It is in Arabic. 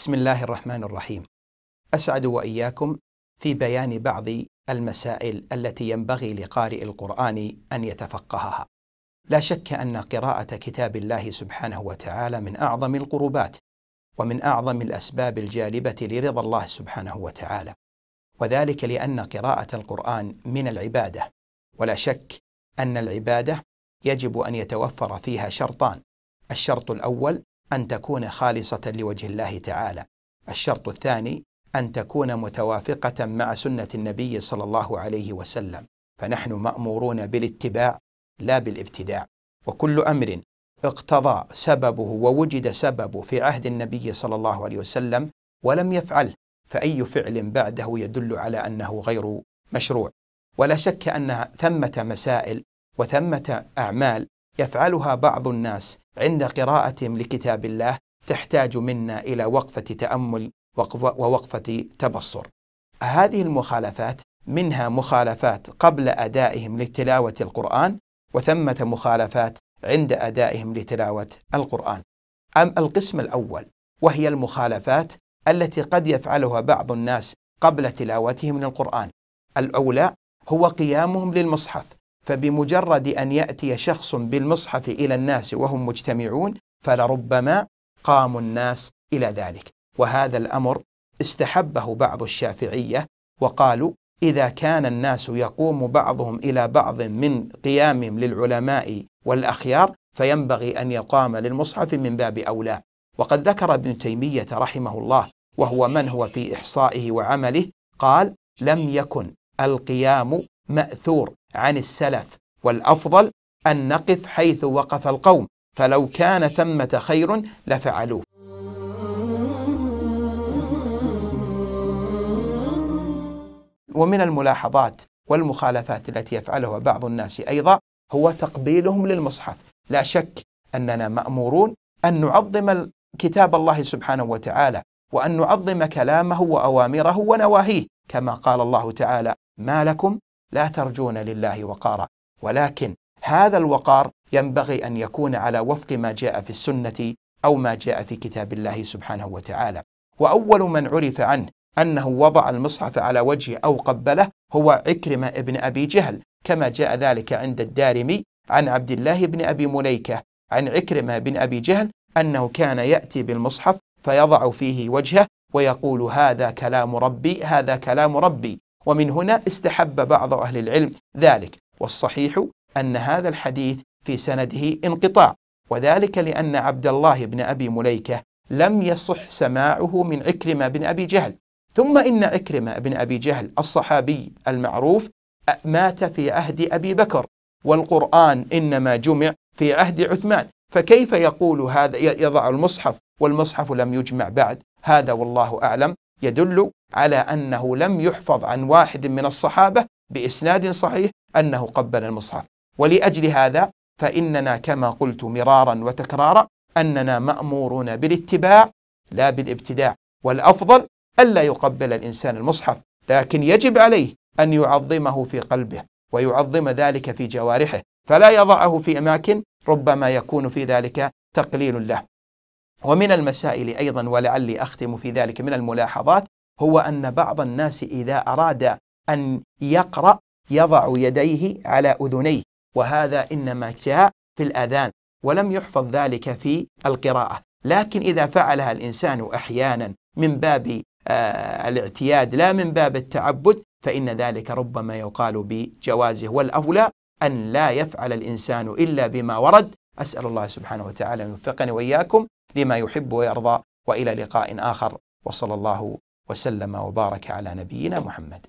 بسم الله الرحمن الرحيم اسعد واياكم في بيان بعض المسائل التي ينبغي لقارئ القران ان يتفقهها لا شك ان قراءه كتاب الله سبحانه وتعالى من اعظم القربات ومن اعظم الاسباب الجالبه لرضا الله سبحانه وتعالى وذلك لان قراءه القران من العباده ولا شك ان العباده يجب ان يتوفر فيها شرطان الشرط الاول أن تكون خالصة لوجه الله تعالى. الشرط الثاني أن تكون متوافقة مع سنة النبي صلى الله عليه وسلم، فنحن مأمورون بالاتباع لا بالابتداع، وكل أمر اقتضى سببه ووجد سببه في عهد النبي صلى الله عليه وسلم ولم يفعله فأي فعل بعده يدل على أنه غير مشروع ولا شك أن ثمة مسائل وثمة أعمال يفعلها بعض الناس عند قراءتهم لكتاب الله تحتاج منا الى وقفه تامل ووقفه تبصر. هذه المخالفات منها مخالفات قبل ادائهم لتلاوه القران وثمه مخالفات عند ادائهم لتلاوه القران. أم القسم الأول وهي المخالفات التي قد يفعلها بعض الناس قبل تلاوتهم للقرآن الأولى هو قيامهم للمصحف فبمجرد أن يأتي شخص بالمصحف إلى الناس وهم مجتمعون فلربما قام الناس إلى ذلك وهذا الأمر استحبه بعض الشافعية وقالوا إذا كان الناس يقوم بعضهم إلى بعض من قيامهم للعلماء والأخيار فينبغي أن يقام للمصحف من باب أولى وقد ذكر ابن تيمية رحمه الله وهو من هو في إحصائه وعمله قال لم يكن القيام ماثور عن السلف والافضل ان نقف حيث وقف القوم فلو كان ثمه خير لفعلوه ومن الملاحظات والمخالفات التي يفعلها بعض الناس ايضا هو تقبيلهم للمصحف لا شك اننا مامورون ان نعظم كتاب الله سبحانه وتعالى وان نعظم كلامه واوامره ونواهيه كما قال الله تعالى ما لكم لا ترجون لله وقارا ولكن هذا الوقار ينبغي ان يكون على وفق ما جاء في السنه او ما جاء في كتاب الله سبحانه وتعالى واول من عرف عنه انه وضع المصحف على وجهه او قبله هو عكرمه ابن ابي جهل كما جاء ذلك عند الدارمي عن عبد الله بن ابي مليكه عن عكرمه بن ابي جهل انه كان ياتي بالمصحف فيضع فيه وجهه ويقول هذا كلام ربي هذا كلام ربي ومن هنا استحب بعض أهل العلم ذلك والصحيح أن هذا الحديث في سنده انقطاع وذلك لأن عبد الله بن أبي مليكة لم يصح سماعه من عكرمة بن أبي جهل ثم إن عكرمة بن أبي جهل الصحابي المعروف مات في عهد أبي بكر والقرآن إنما جمع في عهد عثمان فكيف يقول هذا يضع المصحف والمصحف لم يجمع بعد هذا والله أعلم يدل على أنه لم يحفظ عن واحد من الصحابة بإسناد صحيح أنه قبل المصحف ولأجل هذا فإننا كما قلت مرارا وتكرارا أننا مأمورون بالاتباع لا بالابتداع والأفضل ألا يقبل الإنسان المصحف لكن يجب عليه أن يعظمه في قلبه ويعظم ذلك في جوارحه فلا يضعه في أماكن ربما يكون في ذلك تقليل له ومن المسائل ايضا ولعلي اختم في ذلك من الملاحظات هو ان بعض الناس اذا اراد ان يقرا يضع يديه على اذنيه وهذا انما جاء في الاذان ولم يحفظ ذلك في القراءه لكن اذا فعلها الانسان احيانا من باب آه الاعتياد لا من باب التعبد فان ذلك ربما يقال بجوازه والاولى ان لا يفعل الانسان الا بما ورد اسال الله سبحانه وتعالى ان يوفقني واياكم لما يحب ويرضى والى لقاء اخر وصلى الله وسلم وبارك على نبينا محمد